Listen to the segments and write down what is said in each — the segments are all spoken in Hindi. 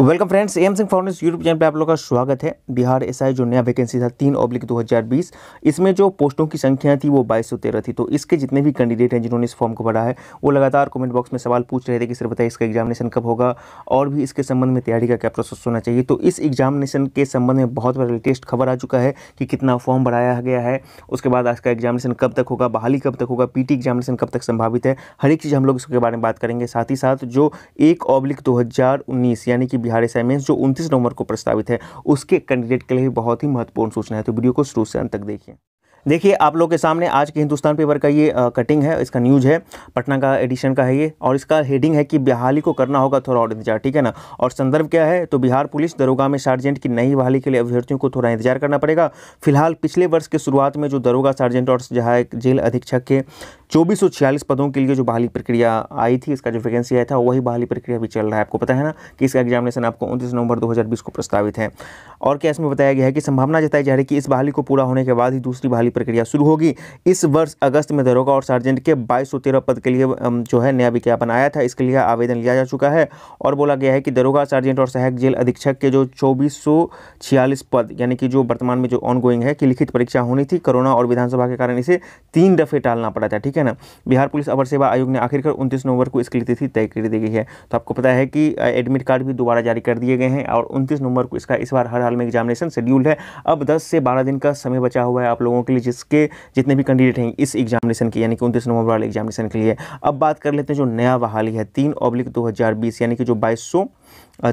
welcome friends M Singh foundation YouTube channel पे आप लोगों का स्वागत है बिहार एसआई जो नया वैकेंसी था तीन ओब्लिक 2020 इसमें जो पोस्टों की संख्या थी वो बाईस सौ थी तो इसके जितने भी कैंडिडेट हैं जिन्होंने इस फॉर्म को भरा है वो लगातार कमेंट बॉक्स में सवाल पूछ रहे थे कि सर बताइए इसका एग्जामिनेशन कब होगा और भी इसके संबंध में तैयारी का क्या प्रोसेस होना चाहिए तो इस एग्जामिनेशन के संबंध में बहुत बड़ा लेटेस्ट खबर आ चुका है कि कितना फॉर्म भराया गया है उसके बाद आज का एग्जामिनेशन कब तक होगा बहाली कब तक होगा पी एग्जामिनेशन कब तक संभावित है हर एक चीज़ हम लोग इसके बारे में बात करेंगे साथ ही साथ जो एक ओब्लिक दो यानी कि बिहार असाइनमेंट्स जो उनतीस नवंबर को प्रस्तावित है उसके कैंडिडेट के लिए भी बहुत ही महत्वपूर्ण सूचना है तो वीडियो को शुरू से अंत तक देखिए देखिए आप लोग के सामने आज के हिंदुस्तान पेपर का ये आ, कटिंग है इसका न्यूज है पटना का एडिशन का है ये और इसका हेडिंग है कि बहाली को करना होगा थोड़ा और इंतजार ठीक है ना और संदर्भ क्या है तो बिहार पुलिस दरोगा में सार्जेंट की नई बहाली के लिए अभ्यर्थियों को थोड़ा इंतजार करना पड़ेगा फिलहाल पिछले वर्ष के शुरुआत में जो दरोगा सार्जेंट और जहाँ जेल अधीक्षक के चौबीस पदों के लिए जो बहाली प्रक्रिया आई थी इसका जो वैकेंसी आया था वही बहाली प्रक्रिया भी चल रहा है आपको पता है ना कि इसका एग्जामिनेशन आपको उनतीस नवंबर 2020 को प्रस्तावित है और क्या इसमें बताया गया है कि संभावना जताई जा रही है कि इस बहाली को पूरा होने के बाद ही दूसरी बहाली प्रक्रिया शुरू होगी इस वर्ष अगस्त में दरोगा और सार्जेंट के बाईस पद के लिए जो है नया विज्ञापन आया था इसके लिए आवेदन लिया जा चुका है और बोला गया है कि दरोगा सार्जेंट और सहायक जेल अधीक्षक के जो चौबीस पद यानी कि जो वर्तमान में जो ऑन है कि लिखित परीक्षा होनी थी कोरोना और विधानसभा के कारण इसे तीन दफे टालना पड़ा था ठीक है ठीक है ना बिहार पुलिस अवर सेवा आयोग ने आखिरकार उनतीस नवंबर को इसकी तिथि तय कर दी गई है तो आपको पता है कि एडमिट कार्ड भी दोबारा जारी कर दिए गए हैं और उनतीस नवंबर को इसका इस बार हर हाल में एग्जामिनेशन शेड्यूल है अब दस से बारह दिन का समय बचा हुआ है आप लोगों के लिए जिसके जितने भी कैंडिडेट हैं इस एग्जामिनेशन के यानी कि उनतीस नवंबर वाले एग्जामिनेशन के लिए अब बात कर लेते हैं जो नया बहाली है तीन ऑब्लिक दो यानी कि जो बाईस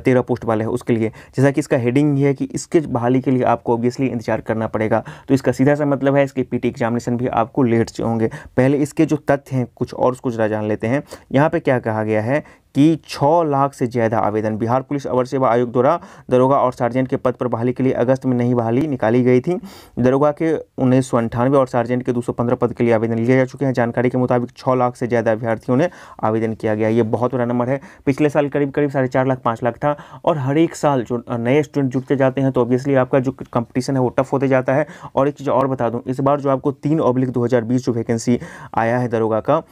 तेरह पोस्ट वाले है उसके लिए जैसा कि इसका हेडिंग ही है कि इसके बहाली के लिए आपको ऑब्वियसली इंतजार करना पड़ेगा तो इसका सीधा सा मतलब है इसके पीटी एग्जामिनेशन भी आपको लेट से होंगे पहले इसके जो तथ्य हैं कुछ और उसको जरा जान लेते हैं यहाँ पे क्या कहा गया है कि छः लाख से ज़्यादा आवेदन बिहार पुलिस अवर सेवा आयोग द्वारा दरोगा और सार्जेंट के पद पर बहाली के लिए अगस्त में नई बहाली निकाली गई थी दरोगा के उन्नीस और सार्जेंट के दो पद के लिए आवेदन लिए जा चुके हैं जानकारी के मुताबिक छः लाख से ज़्यादा अभ्यर्थियों ने आवेदन किया गया ये बहुत बड़ा नंबर है पिछले साल करीब करीब साढ़े चार लाख पाँच लाख था और हर एक साल जो नए स्टूडेंट जुटते जाते हैं तो ऑब्वियसली आपका जो कंपटीशन है वो टफ होते जाता है और एक चीज़ और बता दूँ इस बार जो आपको तीन ऑब्लिक दो जो वैकेंसी आया है दरोगा का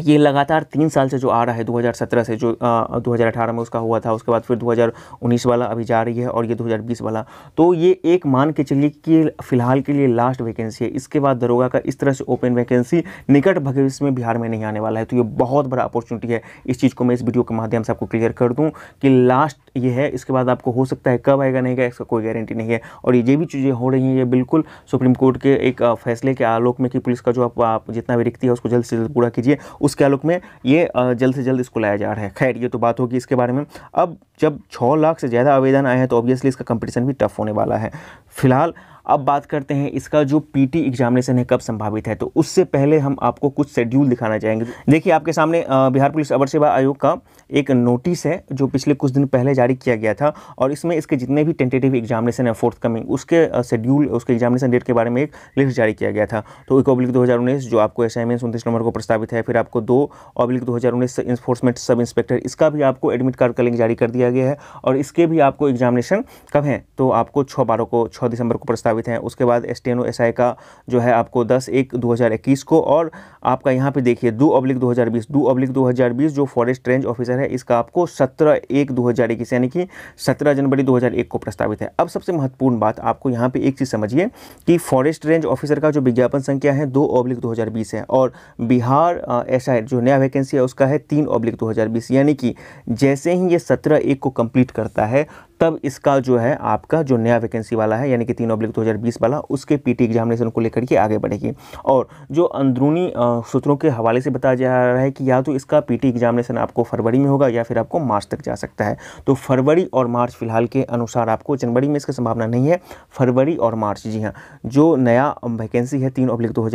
ये लगातार तीन साल से जो आ रहा है 2017 से जो आ, 2018 में उसका हुआ था उसके बाद फिर 2019 वाला अभी जा रही है और ये 2020 वाला तो ये एक मान के चलिए कि फिलहाल के लिए लास्ट वैकेंसी है इसके बाद दरोगा का इस तरह से ओपन वैकेंसी निकट भविष्य में बिहार में नहीं आने वाला है तो ये बहुत बड़ा अपॉर्चुनिटी है इस चीज़ को मैं इस वीडियो के माध्यम से आपको क्लियर कर दूँ कि लास्ट ये है इसके बाद आपको हो सकता है कब आएगा नहीं का इसका कोई गारंटी नहीं है और ये भी चीज़ें हो रही हैं ये बिल्कुल सुप्रीम कोर्ट के एक फैसले के आलोक में कि पुलिस का जो आप, आप जितना भी रिक्ति है उसको जल्द से जल्द पूरा कीजिए उसके आलोक में ये जल्द से जल्द इसको लाया जा रहा है खैर ये तो बात होगी इसके बारे में अब जब छः लाख से ज़्यादा आवेदन आए हैं तो ऑब्वियसली इसका कंपटीशन भी टफ होने वाला है फिलहाल अब बात करते हैं इसका जो पीटी एग्जामिनेशन है कब संभावित है तो उससे पहले हम आपको कुछ शेड्यूल दिखाना चाहेंगे देखिए आपके सामने बिहार पुलिस अवर सेवा आयोग का एक नोटिस है जो पिछले कुछ दिन पहले जारी किया गया था और इसमें इसके जितने भी टेंटेटिव एग्जामिनेशन है फोर्थ कमिंग उसके शेड्यूल उसके एग्जामिनेशन डेट के बारे में एक लिस्ट जारी किया गया था तो एक ऑब्लिक दो जो आपको एस आई नंबर को प्रस्तावित है फिर आपको दो ऑब्लिक दो इन्फोर्समेंट सब इंस्पेक्टर इसका भी आपको एडमिट कार्ड का लिंक जारी कर दिया दिया गया है और इसके भी आपको एग्जामिनेशन कब हैं तो आपको छः बारह को छः दिसंबर को प्रस्तावित हैं उसके बाद एस टी का जो है आपको दस एक दो को और आपका यहाँ पर देखिए दो अब्लिक दो हज़ार बीस दो अब्लिक दो हज़ार बीस जो फॉरेस्ट रेंज ऑफिसर है इसका आपको सत्रह एक दो हज़ार इक्कीस यानी कि सत्रह जनवरी दो हज़ार एक को प्रस्तावित है अब सबसे महत्वपूर्ण बात आपको यहाँ पर एक चीज़ समझिए कि फॉरेस्ट रेंज ऑफिसर का जो विज्ञापन संख्या है दो ऑब्लिक दो हज़ार बीस है और बिहार एस जो नया वैकेंसी है उसका है तीन ऑब्लिक दो हज़ार बीस यानी कि जैसे ही ये सत्रह एक को कंप्लीट करता है तब इसका जो है आपका जो नया वैकेंसी वाला है यानी कि तीन अब्लिक दो वाला उसके पीटी एग्जामिनेशन को लेकर के आगे बढ़ेगी और जो अंदरूनी सूत्रों के हवाले से बताया जा रहा है कि या तो इसका पीटी एग्जामिनेशन आपको फरवरी में होगा या फिर आपको मार्च तक जा सकता है तो फरवरी और मार्च फिलहाल के अनुसार आपको जनवरी में इसकी संभावना नहीं है फरवरी और मार्च जी हाँ जो नया वैकेंसी है तीन अब्लिक दो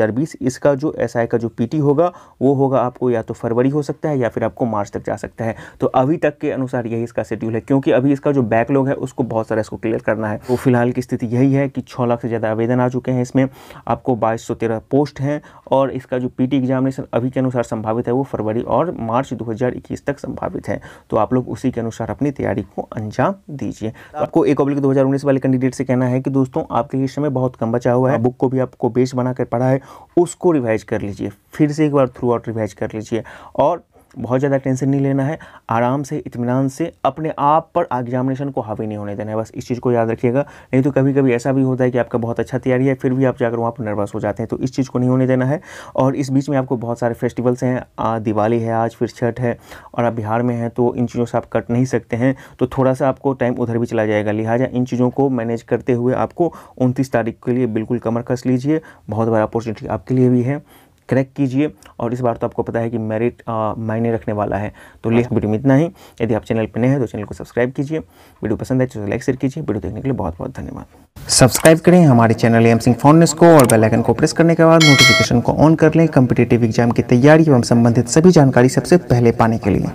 इसका जो एस का जो पी होगा वो होगा आपको या तो फरवरी हो सकता है या फिर आपको मार्च तक जा सकता है तो अभी तक के अनुसार यही इसका शेड्यूल है क्योंकि अभी इसका जो बैक लोग हैं उसको बहुत सारा इसको क्लियर करना है तो फिलहाल की स्थिति यही है कि छः लाख से ज़्यादा आवेदन आ चुके हैं इसमें आपको बाईस पोस्ट हैं और इसका जो पीटी एग्जामिनेशन अभी के अनुसार संभावित है वो फरवरी और मार्च 2021 तक संभावित है तो आप लोग उसी के अनुसार अपनी तैयारी को अंजाम दीजिए तो आपको एक अब्लिक दो वाले कैंडिडेट से कहना है कि दोस्तों आपके लिए समय बहुत कम बचा हुआ है बुक को भी आपको बेस बनाकर पढ़ा है उसको रिवाइज कर लीजिए फिर से एक बार थ्रू आउट रिवाइज कर लीजिए और बहुत ज़्यादा टेंशन नहीं लेना है आराम से इतमान से अपने आप पर एग्जामिनेशन को हावी नहीं होने देना है बस इस चीज़ को याद रखिएगा नहीं तो कभी कभी ऐसा भी होता है कि आपका बहुत अच्छा तैयारी है फिर भी आप जाकर वहाँ पर नर्वस हो जाते हैं तो इस चीज़ को नहीं होने देना है और इस बीच में आपको बहुत सारे फेस्टिवल्स हैं दिवाली है आज फिर छठ है और आप बिहार में हैं तो इन चीज़ों से आप कट नहीं सकते हैं तो थोड़ा सा आपको टाइम उधर भी चला जाएगा लिहाजा इन चीज़ों को मैनेज करते हुए आपको उनतीस तारीख के लिए बिल्कुल कमर कस लीजिए बहुत बड़ा अपॉर्चुनिटी आपके लिए भी है क्रैक कीजिए और इस बार तो आपको पता है कि मेरिट मायने रखने वाला है तो लेस्ट वीडियो में इतना ही यदि आप चैनल पर नए हैं तो चैनल को सब्सक्राइब कीजिए वीडियो पसंद है तो लाइक शेयर कीजिए वीडियो देखने के लिए बहुत बहुत धन्यवाद सब्सक्राइब करें हमारे चैनल एम सिंह फाउंडनेस को और बेलाइकन को प्रेस करने के बाद नोटिफिकेशन को ऑन कर लें कम्पिटेटिव एग्जाम की तैयारी एवं संबंधित सभी जानकारी सबसे पहले पाने के लिए